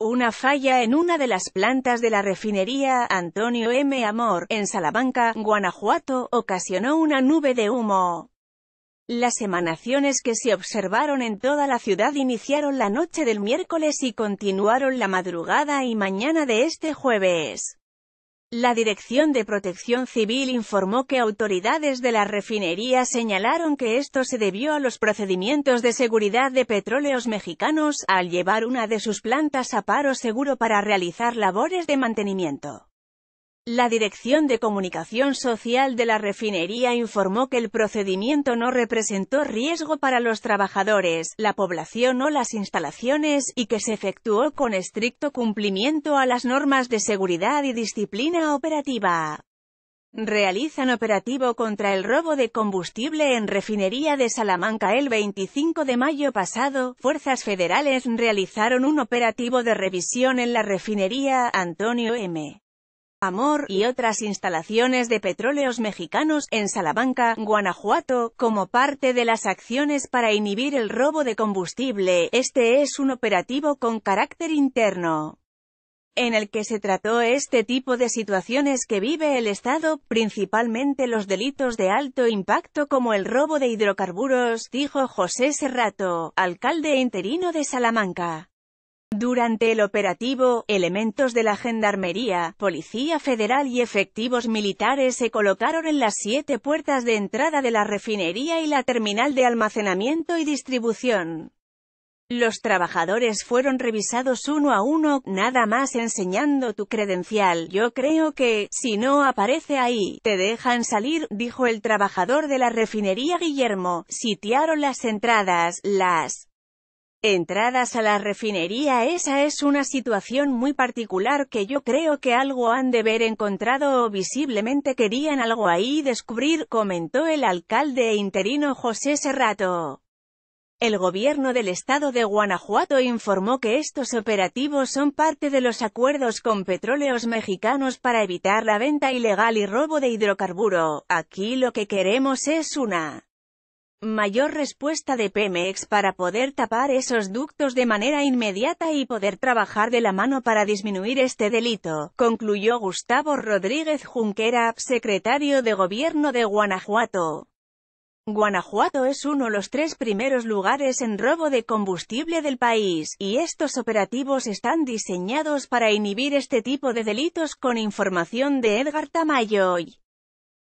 Una falla en una de las plantas de la refinería Antonio M. Amor, en Salamanca, Guanajuato, ocasionó una nube de humo. Las emanaciones que se observaron en toda la ciudad iniciaron la noche del miércoles y continuaron la madrugada y mañana de este jueves. La Dirección de Protección Civil informó que autoridades de la refinería señalaron que esto se debió a los procedimientos de seguridad de petróleos mexicanos, al llevar una de sus plantas a paro seguro para realizar labores de mantenimiento. La Dirección de Comunicación Social de la refinería informó que el procedimiento no representó riesgo para los trabajadores, la población o las instalaciones, y que se efectuó con estricto cumplimiento a las normas de seguridad y disciplina operativa. Realizan operativo contra el robo de combustible en refinería de Salamanca el 25 de mayo pasado. Fuerzas federales realizaron un operativo de revisión en la refinería Antonio M. Amor, y otras instalaciones de petróleos mexicanos, en Salamanca, Guanajuato, como parte de las acciones para inhibir el robo de combustible. Este es un operativo con carácter interno en el que se trató este tipo de situaciones que vive el Estado, principalmente los delitos de alto impacto como el robo de hidrocarburos, dijo José Serrato, alcalde interino de Salamanca. Durante el operativo, elementos de la Gendarmería, Policía Federal y efectivos militares se colocaron en las siete puertas de entrada de la refinería y la terminal de almacenamiento y distribución. Los trabajadores fueron revisados uno a uno, nada más enseñando tu credencial. Yo creo que, si no aparece ahí, te dejan salir, dijo el trabajador de la refinería Guillermo. Sitiaron las entradas, las Entradas a la refinería Esa es una situación muy particular que yo creo que algo han de haber encontrado o visiblemente querían algo ahí descubrir, comentó el alcalde interino José Serrato. El gobierno del estado de Guanajuato informó que estos operativos son parte de los acuerdos con petróleos mexicanos para evitar la venta ilegal y robo de hidrocarburo. Aquí lo que queremos es una mayor respuesta de Pemex para poder tapar esos ductos de manera inmediata y poder trabajar de la mano para disminuir este delito, concluyó Gustavo Rodríguez Junquera, secretario de Gobierno de Guanajuato. Guanajuato es uno de los tres primeros lugares en robo de combustible del país, y estos operativos están diseñados para inhibir este tipo de delitos con información de Edgar Tamayoy.